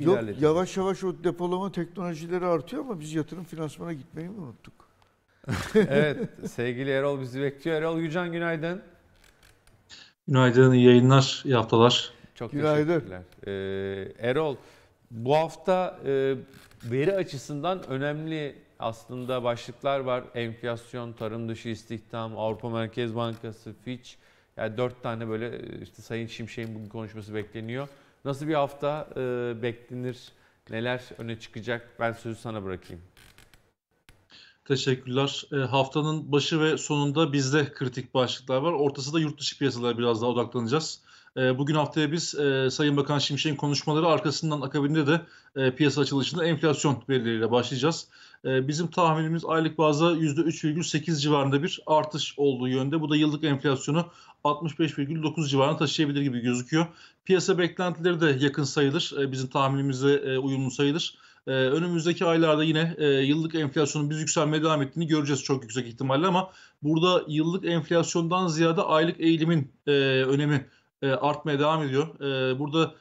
Yok, ilerledik. yavaş yavaş o depolama teknolojileri artıyor ama biz yatırım finansmana gitmeyi mi unuttuk? evet sevgili Erol bizi bekliyor. Erol Yücan günaydın. Günaydın, iyi yayınlar, iyi haftalar. Çok günaydın. teşekkürler. Ee, Erol bu hafta e, veri açısından önemli aslında başlıklar var. Enflasyon, tarım dışı istihdam, Avrupa Merkez Bankası, Fitch. Yani dört tane böyle e, işte Sayın Şimşek'in bugün konuşması bekleniyor. Nasıl bir hafta e, beklenir? Neler öne çıkacak? Ben sözü sana bırakayım. Teşekkürler. E, haftanın başı ve sonunda bizde kritik başlıklar var. Ortası da yurt dışı piyasalara biraz daha odaklanacağız. E, bugün haftaya biz e, Sayın Bakan Şimşek'in konuşmaları arkasından akabinde de e, piyasa açılışında enflasyon verileriyle başlayacağız. E, bizim tahminimiz aylık bazda %3,8 civarında bir artış olduğu yönde. Bu da yıllık enflasyonu 65,9 civarına taşıyabilir gibi gözüküyor. Piyasa beklentileri de yakın sayılır. E, bizim tahminimize e, uyumlu sayılır. Ee, önümüzdeki aylarda yine e, yıllık enflasyonun biz yükselmeye devam ettiğini göreceğiz çok yüksek ihtimalle ama burada yıllık enflasyondan ziyade aylık eğilimin e, önemi e, artmaya devam ediyor. E, burada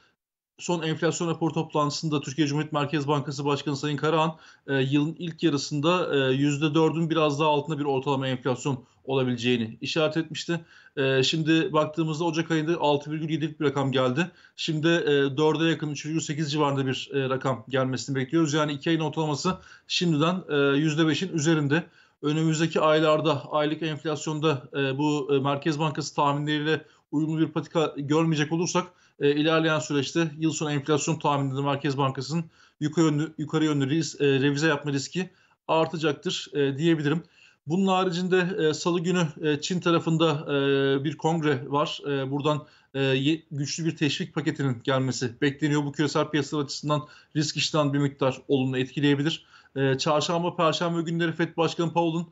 son enflasyon rapor toplantısında Türkiye Cumhuriyet Merkez Bankası Başkanı Sayın Karahan e, yılın ilk yarısında e, %4'ün biraz daha altında bir ortalama enflasyon olabileceğini işaret etmişti. E, şimdi baktığımızda Ocak ayında 6,7'lik bir rakam geldi. Şimdi e, 4'e yakın 3,8 civarında bir e, rakam gelmesini bekliyoruz. Yani 2 ayın ortalaması şimdiden e, %5'in üzerinde. Önümüzdeki aylarda aylık enflasyonda e, bu e, Merkez Bankası tahminleriyle uyumlu bir patika görmeyecek olursak e, ilerleyen süreçte yıl sonu enflasyon tahminleri Merkez Bankası'nın yukarı yönlü, yukarı yönlü riz, e, revize yapma riski artacaktır e, diyebilirim. Bunun haricinde e, salı günü e, Çin tarafında e, bir kongre var. E, buradan e, güçlü bir teşvik paketinin gelmesi bekleniyor. Bu küresel piyasalar açısından risk işten bir miktar olumlu etkileyebilir. E, çarşamba, perşembe günleri FED Başkanı Powell'ın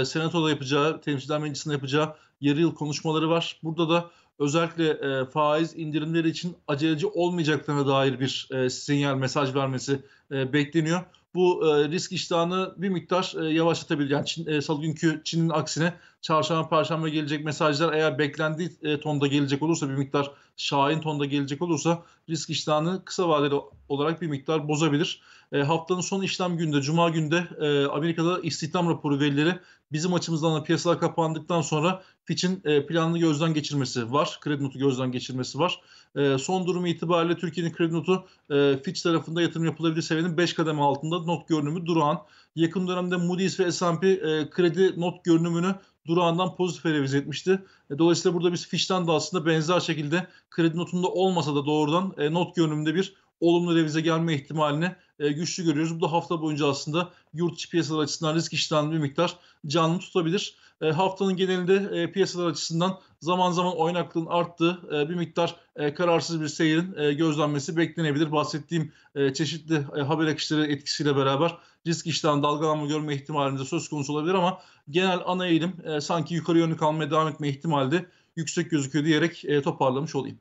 e, senatoda yapacağı, temsilciler meclisinde yapacağı yarı yıl konuşmaları var. Burada da özellikle e, faiz indirimleri için aceleci olmayacaklarına dair bir e, sinyal, mesaj vermesi e, bekleniyor bu e, risk iştahını bir miktar e, yavaşlatabilir. Yani Çin, e, salı günkü Çin'in aksine çarşamba perşembe gelecek mesajlar eğer beklendiği e, tonda gelecek olursa bir miktar şahin tonda gelecek olursa risk iştahını kısa vadeli olarak bir miktar bozabilir. E, haftanın son işlem günde, cuma günde e, Amerika'da istihdam raporu verileri bizim açımızdan da piyasalar kapandıktan sonra Fitch'in e, planını gözden geçirmesi var. Kredi notu gözden geçirmesi var. E, son durumu itibariyle Türkiye'nin kredi notu e, Fitch tarafında yatırım yapılabilir seviyenin 5 kademe altında not görünümü durağan. Yakın dönemde Moody's ve S&P e, kredi not görünümünü durağından pozitif revize etmişti. E, dolayısıyla burada biz Fitch'ten de aslında benzer şekilde kredi notunda olmasa da doğrudan e, not görünümünde bir olumlu revize gelme ihtimalini e, güçlü görüyoruz. Bu da hafta boyunca aslında yurt içi piyasalar açısından risk işten bir miktar canlı tutabilir. E, haftanın genelinde e, piyasalar açısından zaman zaman oynaklığın arttığı e, bir miktar e, kararsız bir seyirin e, gözlenmesi beklenebilir. Bahsettiğim e, çeşitli e, haber akışları etkisiyle beraber risk işten dalgalanma görme ihtimalinde söz konusu olabilir ama genel ana eğilim e, sanki yukarı yönlü kalmaya devam etme ihtimali de yüksek gözüküyor diyerek e, toparlamış olayım.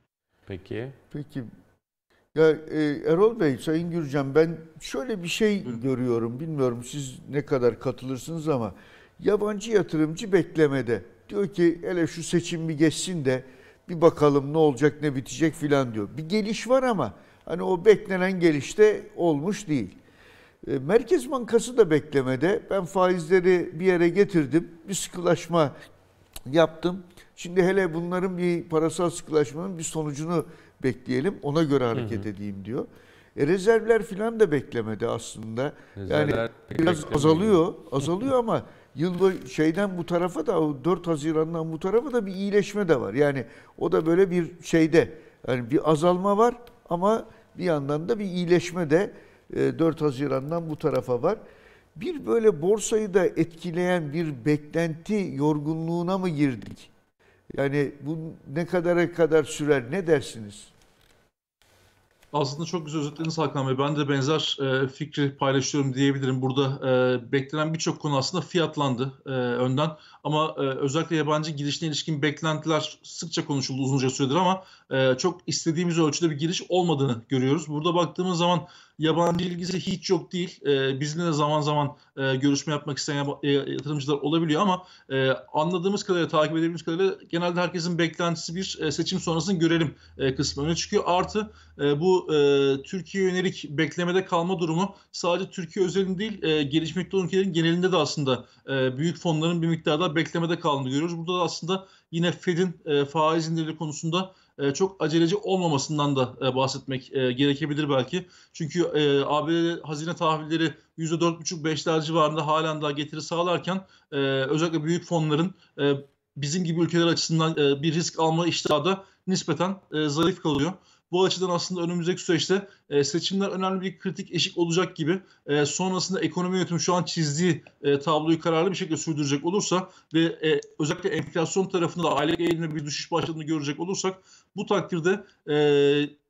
Peki. Peki ya e, Erol Bey, Sayın Gürcan ben şöyle bir şey Hı. görüyorum. Bilmiyorum siz ne kadar katılırsınız ama yabancı yatırımcı beklemede. Diyor ki hele şu seçim bir geçsin de bir bakalım ne olacak ne bitecek filan diyor. Bir geliş var ama hani o beklenen gelişte de olmuş değil. E, Merkez Bankası da beklemede. Ben faizleri bir yere getirdim. Bir sıkılaşma yaptım. Şimdi hele bunların bir parasal sıkılaşmanın bir sonucunu bekleyelim ona göre hareket hı hı. edeyim diyor. E, rezervler filan da beklemedi aslında. Rezervler yani biraz beklemedi. azalıyor, azalıyor ama yılbaşı şeyden bu tarafa da 4 Haziran'dan bu tarafa da bir iyileşme de var. Yani o da böyle bir şeyde yani bir azalma var ama bir yandan da bir iyileşme de 4 e, Haziran'dan bu tarafa var. Bir böyle borsayı da etkileyen bir beklenti yorgunluğuna mı girdik? Yani bu ne kadara kadar sürer ne dersiniz? aslında çok güzel özetlediniz Hakan Bey. Ben de benzer e, fikri paylaşıyorum diyebilirim. Burada e, beklenen birçok konu aslında fiyatlandı e, önden. Ama e, özellikle yabancı girişine ilişkin beklentiler sıkça konuşuldu uzunca süredir ama e, çok istediğimiz ölçüde bir giriş olmadığını görüyoruz. Burada baktığımız zaman yabancı ilgisi hiç yok değil. E, bizimle de zaman zaman e, görüşme yapmak isteyen e, yatırımcılar olabiliyor ama e, anladığımız kadarıyla, takip edebildiğimiz kadarıyla genelde herkesin beklentisi bir e, seçim sonrasını görelim e, kısmı öne çıkıyor. Artı e, bu e, Türkiye yönelik beklemede kalma durumu sadece Türkiye özelinde değil e, gelişmekte olan ülkelerin genelinde de aslında e, büyük fonların bir miktar daha beklemede kaldığını görüyoruz. Burada da aslında yine Fed'in e, faiz indirimi konusunda e, çok aceleci olmamasından da e, bahsetmek e, gerekebilir belki. Çünkü e, ABD hazine tahvilleri %4,5-5'ler civarında halen daha getiri sağlarken e, özellikle büyük fonların e, bizim gibi ülkeler açısından e, bir risk alma iştahı da nispeten e, zarif kalıyor. Bu açıdan aslında önümüzdeki süreçte e, seçimler önemli bir kritik eşik olacak gibi. E, sonrasında ekonomi yönetimi şu an çizdiği e, tabloyu kararlı bir şekilde sürdürecek olursa ve e, özellikle enflasyon tarafında aile aylık bir düşüş başladığını görecek olursak bu takdirde e,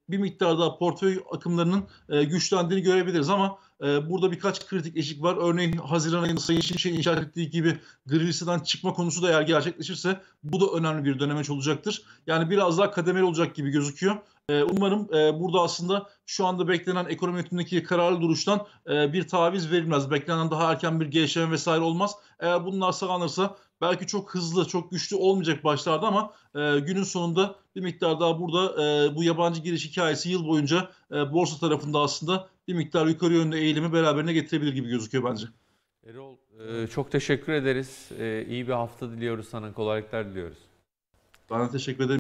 bir miktar daha portföy akımlarının e, güçlendiğini görebiliriz ama e, burada birkaç kritik eşik var. Örneğin Haziran ayında Sayın Şimşek'in işaret ettiği gibi gri çıkma konusu da eğer gerçekleşirse bu da önemli bir dönemeç olacaktır. Yani biraz daha kademeli olacak gibi gözüküyor. Ee, umarım e, burada aslında şu anda beklenen ekonomi yönetimindeki kararlı duruştan e, bir taviz verilmez. Beklenen daha erken bir gevşeme vesaire olmaz. Eğer bunlar sağlanırsa belki çok hızlı, çok güçlü olmayacak başlarda ama e, günün sonunda bir miktar daha burada bu yabancı giriş hikayesi yıl boyunca borsa tarafında aslında bir miktar yukarı yönlü eğilimi beraberine getirebilir gibi gözüküyor bence. Erol çok teşekkür ederiz. İyi bir hafta diliyoruz sana. Kolaylıklar diliyoruz. Ben de teşekkür ederim.